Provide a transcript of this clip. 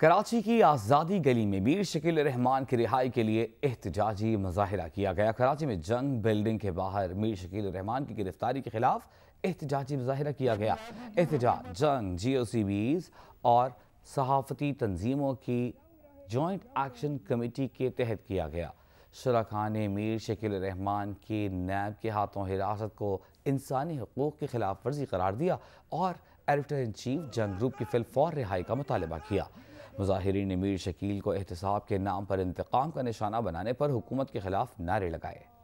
कराची की आज़ादी गली में मीर शकील रहमान की रिहाई के लिए एहतजाजी मुजाहरा किया गया कराची में जंग बिल्डिंग के बाहर मीर शकील रहमान की गिरफ्तारी के खिलाफ एहतजाजी मुजाहरा किया गया एहतजाज जंग जी ओ सी बीज और सहाफती तंजीमों की जॉइंट एक्शन कमेटी के तहत किया गया शराखा ने मीर शकील रहमान की नैब के हाथों हिरासत को इंसानी हकूक़ की खिलाफ वर्जी करार दिया और editor in chief Jang group की फिल फौर रिहाई का मुतालबा किया मुजाहरीन ने मीर शकील को एहतसाब के नाम पर इंतकाम का निशाना बनाने पर हुकूमत के खिलाफ नारे लगाए